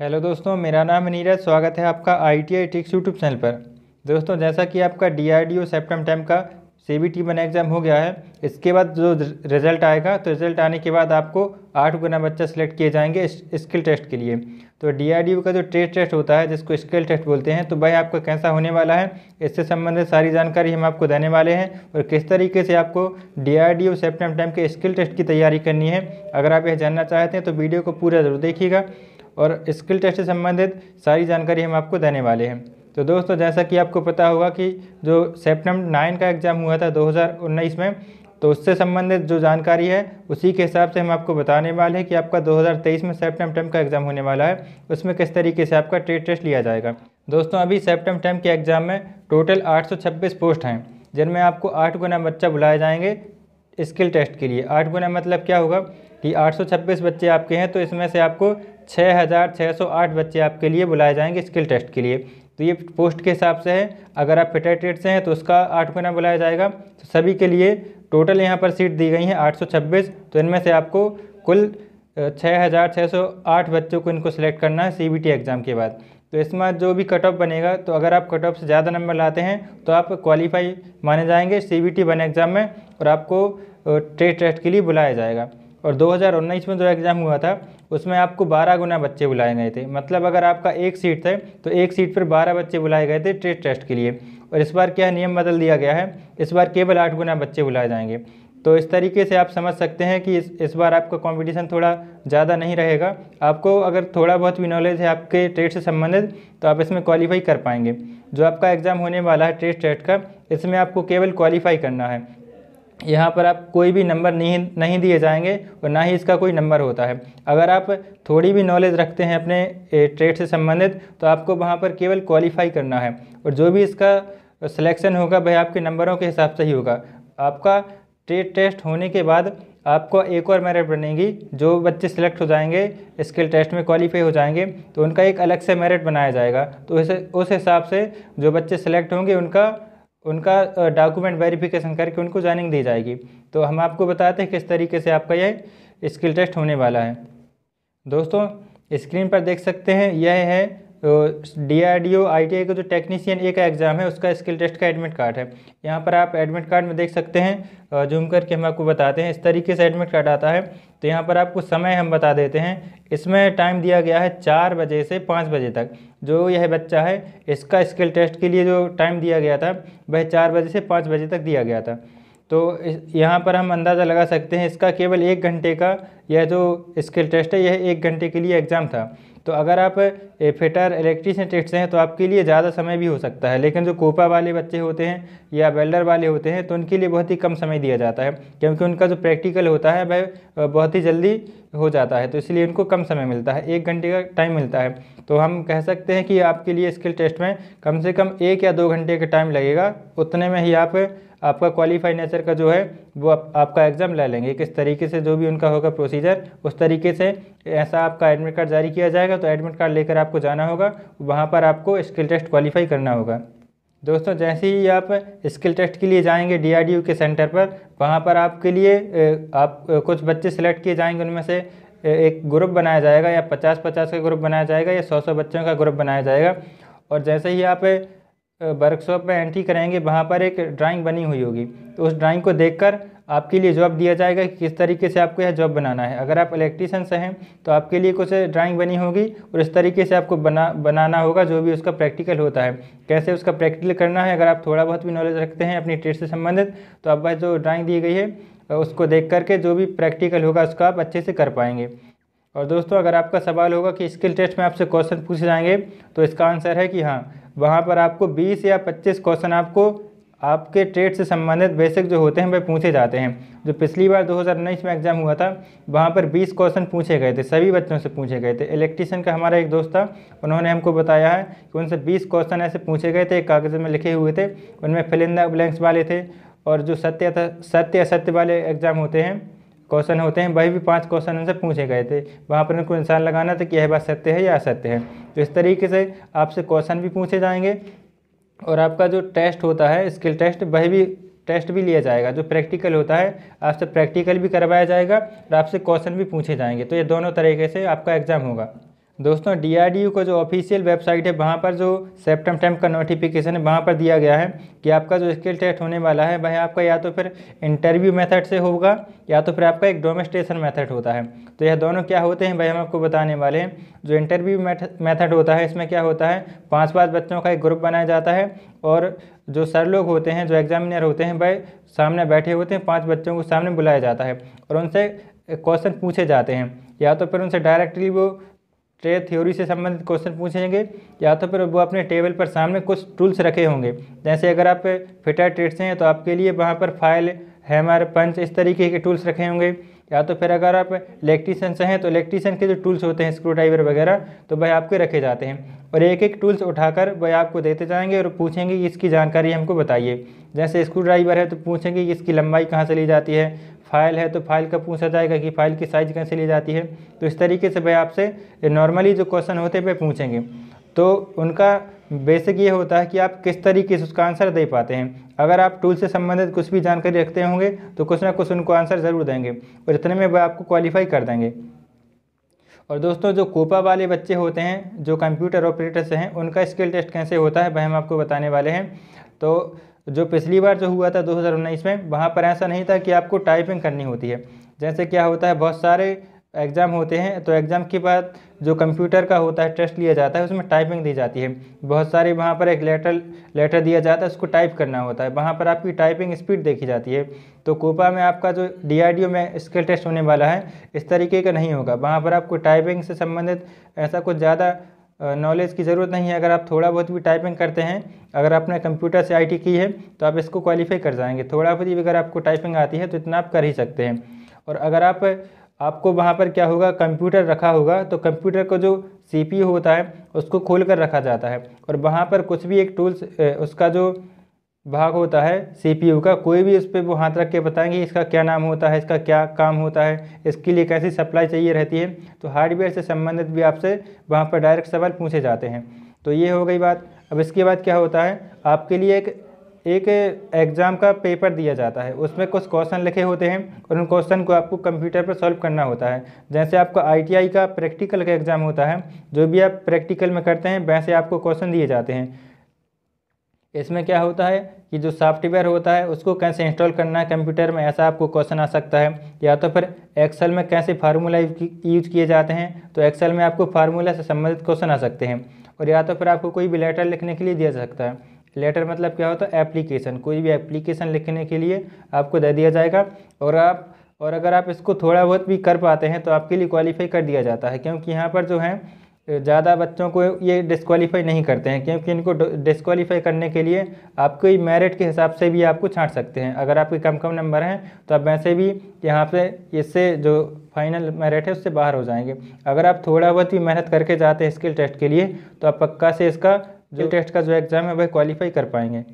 hello दोस्तों मेरा नाम नीरज स्वागत है आपका I T I tricks YouTube channel पर दोस्तों जैसा कि आपका D R D O CEPTAM time का सी बी टी बना एग्ज़ाम हो गया है इसके बाद जो रिज़ल्ट आएगा तो रिज़ल्ट आने के बाद आपको आठ गुना बच्चा सिलेक्ट किए जाएंगे स्किल टेस्ट के लिए तो डी आर डी ओ का जो ट्रेड टेस्ट होता है जिसको स्किल टेस्ट बोलते हैं तो भाई आपका कैसा होने वाला है इससे संबंधित सारी जानकारी हम आपको देने वाले हैं और किस तरीके से आपको D R D O CEPTAM time के स्किल टेस्ट की तैयारी करनी है अगर आप यह जानना चाहते हैं तो वीडियो को पूरा जरूर देखिएगा और स्किल टेस्ट से संबंधित सारी जानकारी हम आपको देने वाले हैं तो दोस्तों जैसा कि आपको पता होगा कि जो सेप्टम नाइन का एग्ज़ाम हुआ था 2019 में तो उससे संबंधित जो जानकारी है उसी के हिसाब से हम आपको बताने वाले हैं कि आपका 2023 में सेप्टम टेम का एग्ज़ाम होने वाला है उसमें किस तरीके से आपका ट्रेड टेस्ट लिया जाएगा दोस्तों अभी सेप्टम टेम के एग्ज़ाम में टोटल 826 पोस्ट हैं जिनमें आपको आठ गुना बच्चा बुलाए जाएंगे स्किल टेस्ट के लिए आठ गुना मतलब क्या होगा कि 826 बच्चे आपके हैं तो इसमें से आपको 6608 बच्चे आपके लिए बुलाए जाएंगे स्किल टेस्ट के लिए तो ये पोस्ट के हिसाब से है अगर आप फिटेटेड से हैं तो उसका आठ गुना बुलाया जाएगा तो सभी के लिए टोटल यहाँ पर सीट दी गई हैं आठ तो इनमें से आपको कुल छः बच्चों को इनको सिलेक्ट करना है सी एग्ज़ाम के बाद तो इसमें जो भी कट ऑफ बनेगा तो अगर आप कट ऑफ से ज़्यादा नंबर लाते हैं तो आप क्वालिफाई माने जाएंगे C B T one exam में और आपको ट्रेड टेस्ट के लिए बुलाया जाएगा और 2019 में जो एग्ज़ाम हुआ था उसमें आपको 12 गुना बच्चे बुलाए गए थे मतलब अगर आपका एक सीट था तो एक सीट पर 12 बच्चे बुलाए गए थे ट्रेड टेस्ट के लिए और इस बार क्या नियम बदल दिया गया है इस बार केवल आठ गुना बच्चे बुलाए जाएंगे तो इस तरीके से आप समझ सकते हैं कि इस इस बार आपका कंपटीशन थोड़ा ज़्यादा नहीं रहेगा आपको अगर थोड़ा बहुत भी नॉलेज है आपके ट्रेड से संबंधित तो आप इसमें क्वालिफाई कर पाएंगे जो आपका एग्ज़ाम होने वाला है ट्रेड ट्रेड का इसमें आपको केवल क्वालिफाई करना है यहाँ पर आप कोई भी नंबर नहीं नहीं दिए जाएंगे और ना ही इसका कोई नंबर होता है अगर आप थोड़ी भी नॉलेज रखते हैं अपने ट्रेड से संबंधित तो आपको वहाँ पर केवल क्वालिफाई करना है और जो भी इसका सिलेक्शन होगा भाई आपके नंबरों के हिसाब से ही होगा आपका ट्रेड टेस्ट होने के बाद आपको एक और मेरिट बनेगी जो बच्चे सिलेक्ट हो जाएंगे स्किल टेस्ट में क्वालिफाई हो जाएंगे तो उनका एक अलग से मेरिट बनाया जाएगा तो उस हिसाब से जो बच्चे सिलेक्ट होंगे उनका उनका डॉक्यूमेंट वेरिफिकेशन करके उनको ज्वाइनिंग दी जाएगी तो हम आपको बताते हैं किस तरीके से आपका यह स्किल टेस्ट होने वाला है दोस्तों स्क्रीन पर देख सकते हैं यह है D R D O I T I का जो टेक्नीशियन ए का एग्ज़ाम है उसका स्किल टेस्ट का एडमिट कार्ड है यहाँ पर आप एडमिट कार्ड में देख सकते हैं जूम करके हम आपको बताते हैं इस तरीके से एडमिट कार्ड आता है तो यहाँ पर आपको समय हम बता देते हैं इसमें टाइम दिया गया है चार बजे से पाँच बजे तक जो यह बच्चा है इसका स्किल टेस्ट के लिए जो टाइम दिया गया था वह चार बजे से पाँच बजे तक दिया गया था तो यहाँ पर हम अंदाज़ा लगा सकते हैं इसका केवल एक घंटे का यह जो स्किल टेस्ट है यह एक घंटे के लिए एग्ज़ाम था तो अगर आप फिटर इलेक्ट्रीशियन टेस्ट से हैं तो आपके लिए ज़्यादा समय भी हो सकता है लेकिन जो कोपा वाले बच्चे होते हैं या वेल्डर वाले होते हैं तो उनके लिए बहुत ही कम समय दिया जाता है क्योंकि उनका जो प्रैक्टिकल होता है वह बहुत ही जल्दी हो जाता है तो इसलिए उनको कम समय मिलता है एक घंटे का टाइम मिलता है तो हम कह सकते हैं कि आपके लिए स्किल टेस्ट में कम से कम एक या दो घंटे का टाइम लगेगा उतने में ही आप आपका क्वालिफाइड नेचर का जो है वो आप, आपका एग्ज़ाम ले लेंगे किस तरीके से जो भी उनका होगा प्रोसीजर उस तरीके से ऐसा आपका एडमिट कार्ड जारी किया जाएगा तो एडमिट कार्ड लेकर आपको जाना होगा वहाँ पर आपको स्किल टेस्ट क्वालिफाई करना होगा दोस्तों जैसे ही आप स्किल टेस्ट के लिए जाएंगे डी के सेंटर पर वहाँ पर आपके लिए आप कुछ बच्चे सेलेक्ट किए जाएंगे उनमें से एक ग्रुप बनाया जाएगा या पचास पचास का ग्रुप बनाया जाएगा या सौ सौ बच्चों का ग्रुप बनाया जाएगा और जैसे ही आप वर्कशॉप में एंट्री करेंगे वहाँ पर एक ड्राइंग बनी हुई होगी तो उस ड्राइंग को देखकर आपके लिए जॉब दिया जाएगा कि किस तरीके से आपको यह जॉब बनाना है अगर आप इलेक्ट्रीशियन से हैं तो आपके लिए कुछ ड्राइंग बनी होगी और इस तरीके से आपको बना बनाना होगा जो भी उसका प्रैक्टिकल होता है कैसे उसका प्रैक्टिकल करना है अगर आप थोड़ा बहुत भी नॉलेज रखते हैं अपनी ट्रेड से संबंधित तो आप जो ड्राइंग दी गई है उसको देख करके जो भी प्रैक्टिकल होगा उसका आप अच्छे से कर पाएंगे और दोस्तों अगर आपका सवाल होगा कि स्किल टेस्ट में आपसे क्वेश्चन पूछे जाएंगे तो इसका आंसर है कि हाँ वहाँ पर आपको 20 या 25 क्वेश्चन आपको आपके ट्रेड से संबंधित बेसिक जो होते हैं वे पूछे जाते हैं जो पिछली बार 2019 में एग्जाम हुआ था वहाँ पर 20 क्वेश्चन पूछे गए थे सभी बच्चों से पूछे गए थे इलेक्ट्रिशियन का हमारा एक दोस्त था उन्होंने हमको बताया है कि उनसे 20 क्वेश्चन ऐसे पूछे गए थे कागज़ में लिखे हुए थे उनमें फिलिंदा ब्लैंक्स वाले थे और जो सत्य सत्य असत्य वाले एग्जाम होते हैं क्वेश्चन होते हैं वही भी पाँच क्वेश्चन उनसे पूछे गए थे वहाँ पर उनको इंसान लगाना था कि यह बात सत्य है या असत्य है तो इस तरीके से आपसे क्वेश्चन भी पूछे जाएंगे और आपका जो टेस्ट होता है स्किल टेस्ट वही भी टेस्ट भी लिया जाएगा जो प्रैक्टिकल होता है आपसे प्रैक्टिकल भी करवाया जाएगा और आपसे क्वेश्चन भी पूछे जाएंगे तो ये दोनों तरीके से आपका एग्ज़ाम होगा दोस्तों डीआरडीयू का जो ऑफिशियल वेबसाइट है वहाँ पर जो सेप्टम टाइम का नोटिफिकेशन है वहाँ पर दिया गया है कि आपका जो स्किल टेस्ट होने वाला है वह आपका या तो फिर इंटरव्यू मेथड से होगा या तो फिर आपका एक डोमेस्टेशन मेथड होता है तो यह दोनों क्या होते हैं भाई हम आपको बताने वाले हैं जो इंटरव्यू मेथड होता है इसमें क्या होता है पाँच पाँच बच्चों का एक ग्रुप बनाया जाता है और जो सर लोग होते हैं जो एग्जामिनर होते हैं भाई सामने बैठे होते हैं पाँच बच्चों को सामने बुलाया जाता है और उनसे क्वेश्चन पूछे जाते हैं या तो फिर उनसे डायरेक्टली वो ट्रे तो थ्योरी से संबंधित क्वेश्चन पूछेंगे या तो फिर वो अपने टेबल पर सामने कुछ टूल्स रखे होंगे जैसे अगर आप फिटर ट्रेड से हैं तो आपके लिए वहाँ पर फाइल हैमर पंच इस तरीके के टूल्स रखे होंगे या तो फिर अगर आप इलेक्ट्रीशियन से हैं तो इलेक्ट्रीशियन के जो टूल्स होते हैं स्क्रू ड्राइवर वगैरह तो वह आपके रखे जाते हैं और एक एक टूल्स उठाकर वह आपको देते जाएंगे और पूछेंगे कि इसकी जानकारी हमको बताइए जैसे स्क्रू ड्राइवर है तो पूछेंगे कि इसकी लंबाई कहाँ से ली जाती है फाइल है तो फाइल का पूछा जाएगा कि फाइल की साइज़ कैसे ली जाती है तो इस तरीके से वह आपसे नॉर्मली जो क्वेश्चन होते हैं वे पूछेंगे तो उनका बेसिक ये होता है कि आप किस तरीके से उसका आंसर दे पाते हैं अगर आप टूल से संबंधित कुछ भी जानकारी रखते होंगे तो कुछ ना कुछ उनको आंसर ज़रूर देंगे और इतने में वह आपको क्वालिफाई कर देंगे और दोस्तों जो कोपा वाले बच्चे होते हैं जो कंप्यूटर ऑपरेटर्स हैं उनका स्किल टेस्ट कैसे होता है वह हम आपको बताने वाले हैं तो जो पिछली बार जो हुआ था दो में वहाँ पर ऐसा नहीं था कि आपको टाइपिंग करनी होती है जैसे क्या होता है बहुत सारे एग्ज़ाम होते हैं तो एग्ज़ाम के बाद जो कंप्यूटर का होता है टेस्ट लिया जाता है उसमें टाइपिंग दी जाती है बहुत सारे वहाँ पर एक लेटर लेटर दिया जाता है उसको टाइप करना होता है वहाँ पर आपकी टाइपिंग स्पीड देखी जाती है तो कोपा में आपका जो डीआरडीओ में स्किल टेस्ट होने वाला है इस तरीके का नहीं होगा वहाँ पर आपको टाइपिंग से संबंधित ऐसा कुछ ज़्यादा नॉलेज की ज़रूरत नहीं है अगर आप थोड़ा बहुत भी टाइपिंग करते हैं अगर आपने कंप्यूटर से आईटी की है तो आप इसको क्वालिफाई कर जाएंगे थोड़ा बहुत भी अगर आपको टाइपिंग आती है तो इतना आप कर ही सकते हैं और अगर आप आपको वहाँ पर क्या होगा कंप्यूटर रखा होगा तो कंप्यूटर को जो सी होता है उसको खोल कर रखा जाता है और वहाँ पर कुछ भी एक टूल्स उसका जो भाग होता है सीपीयू का कोई भी उस पर वो हाथ रख के बताएंगे इसका क्या नाम होता है इसका क्या काम होता है इसके लिए कैसी सप्लाई चाहिए रहती है तो हार्डवेयर से संबंधित भी आपसे वहाँ पर डायरेक्ट सवाल पूछे जाते हैं तो ये हो गई बात अब इसके बाद क्या होता है आपके लिए एक एक एग्ज़ाम का पेपर दिया जाता है उसमें कुछ क्वेश्चन लिखे होते हैं और उन क्वेश्चन को आपको कंप्यूटर पर सॉल्व करना होता है जैसे आपका आईटीआई का प्रैक्टिकल का एग्ज़ाम होता है जो भी आप प्रैक्टिकल में करते हैं वैसे आपको क्वेश्चन दिए जाते हैं इसमें क्या होता है कि जो सॉफ्टवेयर होता है उसको कैसे इंस्टॉल करना है कंप्यूटर में ऐसा आपको क्वेश्चन आ सकता है या तो फिर एक्सेल में कैसे फार्मूला यूज किए जाते हैं तो एक्सेल में आपको फार्मूला से संबंधित क्वेश्चन आ सकते हैं और या तो फिर आपको कोई भी लेटर लिखने के लिए दिया जा सकता है लेटर मतलब क्या होता है एप्लीकेशन कोई भी एप्लीकेशन लिखने के लिए आपको दे दिया जाएगा और आप और अगर आप इसको थोड़ा बहुत भी कर पाते हैं तो आपके लिए क्वालिफाई कर दिया जाता है क्योंकि यहाँ पर जो है ज़्यादा बच्चों को ये डिस्कवालीफाई नहीं करते हैं क्योंकि इनको डिस्कवालीफाई करने के लिए आपके मेरिट के हिसाब से भी आपको छांट सकते हैं अगर आपके कम कम नंबर हैं तो आप वैसे भी यहाँ पे इससे जो फाइनल मेरिट है उससे बाहर हो जाएंगे अगर आप थोड़ा बहुत भी मेहनत करके जाते हैं स्किल टेस्ट के लिए तो आप पक्का से इसका जो टेस्ट का जो एग्ज़ाम है वह क्वालिफाई कर पाएंगे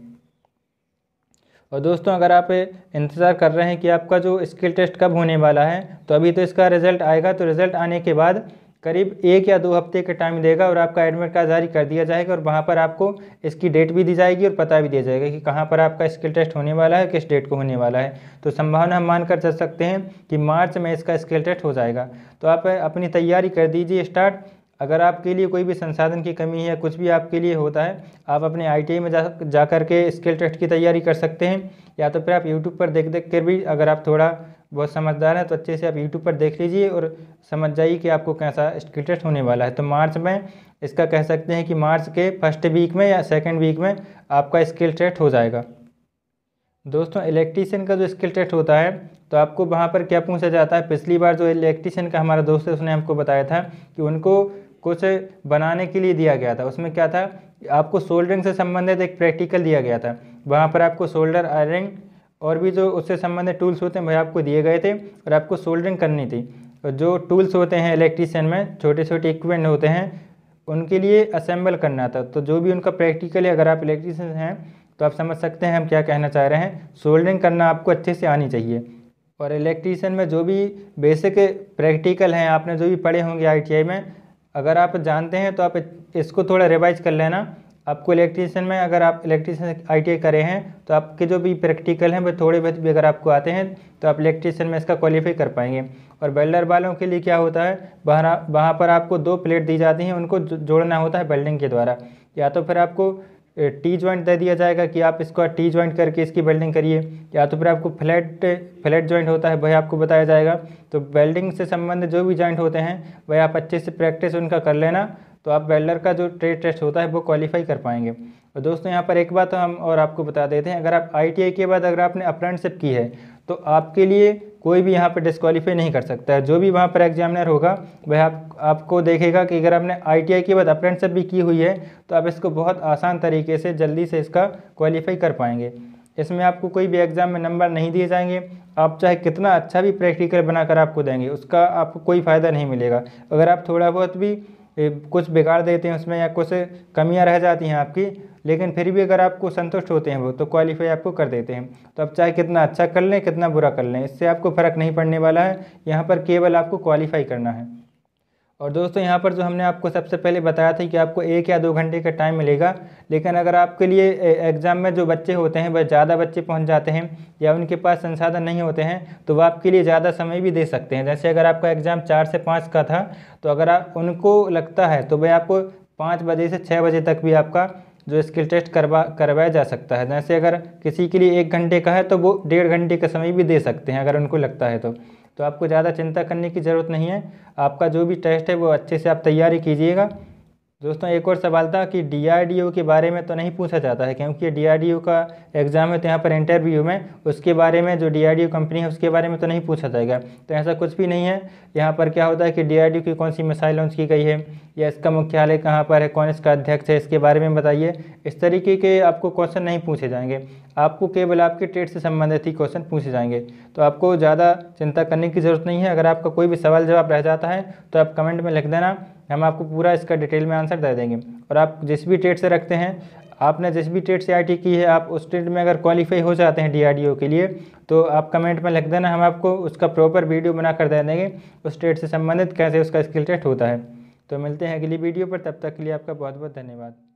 और दोस्तों अगर आप इंतज़ार कर रहे हैं कि आपका जो स्किल टेस्ट कब होने वाला है तो अभी तो इसका रिज़ल्ट आएगा तो रिज़ल्ट आने के बाद करीब एक या दो हफ्ते का टाइम देगा और आपका एडमिट कार्ड जारी कर दिया जाएगा और वहाँ पर आपको इसकी डेट भी दी जाएगी और पता भी दिया जाएगा कि कहाँ पर आपका स्किल टेस्ट होने वाला है किस डेट को होने वाला है तो संभावना हम मान कर चल सकते हैं कि मार्च में इसका स्किल टेस्ट हो जाएगा तो आप अपनी तैयारी कर दीजिए स्टार्ट अगर आपके लिए कोई भी संसाधन की कमी है या कुछ भी आपके लिए होता है आप अपने आई में जा जा कर के स्किल टेस्ट की तैयारी कर सकते हैं या तो फिर आप यूट्यूब पर देख देख कर भी अगर आप थोड़ा बहुत समझदार हैं तो अच्छे से आप यूट्यूब पर देख लीजिए और समझ जाइए कि आपको कैसा स्किल टेस्ट होने वाला है तो मार्च में इसका कह सकते हैं कि मार्च के फर्स्ट वीक में या सेकेंड वीक में आपका स्किल टेस्ट हो जाएगा दोस्तों इलेक्ट्रीशियन का जो स्किल टेस्ट होता है तो आपको वहाँ पर क्या पूछा जाता है पिछली बार जो इलेक्ट्रीशियन का हमारा दोस्त है उसने हमको बताया था कि उनको कुछ बनाने के लिए दिया गया था उसमें क्या था आपको सोल्डरिंग से संबंधित एक प्रैक्टिकल दिया गया था वहाँ पर आपको सोल्डर आयरिंग और भी जो उससे संबंधित टूल्स होते हैं वह आपको दिए गए थे और आपको सोल्डरिंग करनी थी और जो टूल्स होते हैं इलेक्ट्रीशियन में छोटे छोटे इक्विपमेंट होते हैं उनके लिए असेंबल करना था तो जो भी उनका प्रैक्टिकल है अगर आप इलेक्ट्रीशियन हैं तो आप समझ सकते हैं हम क्या कहना चाह रहे हैं सोल्डरिंग करना आपको अच्छे से आनी चाहिए और इलेक्ट्रीशियन में जो भी बेसिक प्रैक्टिकल हैं आपने जो भी पढ़े होंगे आई में अगर आप जानते हैं तो आप इसको थोड़ा रिवाइज कर लेना आपको इलेक्ट्रीशियन में अगर आप इलेक्ट्रीशियन आई करे हैं तो आपके जो भी प्रैक्टिकल हैं वो थोड़े बहुत भी अगर आपको आते हैं तो आप इलेक्ट्रीशियन में इसका क्वालिफाई कर पाएंगे और वेल्डर वालों के लिए क्या होता है वहाँ वहाँ पर आपको दो प्लेट दी जाती हैं उनको जोड़ना होता है वेल्डिंग के द्वारा या तो फिर आपको टी ज्वाइंट दे दिया जाएगा कि आप इसको टी ज्वाइंट करके इसकी वेल्डिंग करिए या तो फिर आपको फ्लैट फ्लैट ज्वाइंट होता है वह आपको बताया जाएगा तो वेल्डिंग से संबंधित जो भी ज्वाइंट होते हैं वह आप अच्छे से प्रैक्टिस उनका कर लेना तो आप वेल्डर का जो ट्रेड टेस्ट होता है वो क्वालिफाई कर पाएंगे और दोस्तों यहाँ पर एक बात हम और आपको बता देते हैं अगर आप आई के बाद अगर आपने अप्रेंटशिप की है तो आपके लिए कोई भी यहाँ पर डिस्कवालीफाई नहीं कर सकता है जो भी वहाँ पर एग्जामिनर होगा वह आप आपको देखेगा कि अगर आपने आईटीआई के बाद अप्रेंटसप भी की हुई है तो आप इसको बहुत आसान तरीके से जल्दी से इसका क्वालिफाई कर पाएंगे इसमें आपको कोई भी एग्ज़ाम में नंबर नहीं दिए जाएंगे आप चाहे कितना अच्छा भी प्रैक्टिकल बनाकर आपको देंगे उसका आपको कोई फ़ायदा नहीं मिलेगा अगर आप थोड़ा बहुत भी कुछ बिगाड़ देते हैं उसमें या कुछ कमियां रह जाती हैं आपकी लेकिन फिर भी अगर आपको संतुष्ट होते हैं वो तो क्वालिफाई आपको कर देते हैं तो आप चाहे कितना अच्छा कर लें कितना बुरा कर लें इससे आपको फ़र्क नहीं पड़ने वाला है यहाँ पर केवल आपको क्वालिफाई करना है और दोस्तों यहाँ पर जो हमने आपको सबसे पहले बताया था कि आपको एक या दो घंटे का टाइम मिलेगा लेकिन अगर आपके लिए एग्ज़ाम में जो बच्चे होते हैं वह ज़्यादा बच्चे पहुँच जाते हैं या उनके पास संसाधन नहीं होते हैं तो वह आपके लिए ज़्यादा समय भी दे सकते हैं जैसे अगर आपका एग्ज़ाम चार से पाँच का था तो अगर आप उनको लगता है तो वह आपको पाँच बजे से छः बजे तक भी आपका जो स्किल टेस्ट करवा करवाया जा सकता है जैसे अगर किसी के लिए एक घंटे का है तो वो डेढ़ घंटे का समय भी दे सकते हैं अगर उनको लगता है तो तो आपको ज़्यादा चिंता करने की ज़रूरत नहीं है आपका जो भी टेस्ट है वो अच्छे से आप तैयारी कीजिएगा दोस्तों एक और सवाल था कि डी के बारे में तो नहीं पूछा जाता है क्योंकि डी का एग्ज़ाम है तो यहाँ पर इंटरव्यू में उसके बारे में जो डी कंपनी है उसके बारे में तो नहीं पूछा जाएगा तो ऐसा कुछ भी नहीं है यहाँ पर क्या होता है कि डी की कौन सी मिसाइल लॉन्च की गई है या इसका मुख्यालय कहाँ पर है कौन इसका अध्यक्ष है इसके बारे में बताइए इस तरीके के आपको क्वेश्चन नहीं पूछे जाएंगे आपको केवल आपके ट्रेड से संबंधित ही क्वेश्चन पूछे जाएंगे तो आपको ज़्यादा चिंता करने की ज़रूरत नहीं है अगर आपका कोई भी सवाल जवाब रह जाता है तो आप कमेंट में लिख देना हम आपको पूरा इसका डिटेल में आंसर दे देंगे और आप जिस भी ट्रेड से रखते हैं आपने जिस भी ट्रेड से आई की है आप उस ट्रेड में अगर क्वालिफाई हो जाते हैं डी के लिए तो आप कमेंट में लिख देना हम आपको उसका प्रॉपर वीडियो बना कर दे देंगे उस ट्रेड से संबंधित कैसे उसका स्किल टेस्ट होता है तो मिलते हैं अगली वीडियो पर तब तक के लिए आपका बहुत बहुत धन्यवाद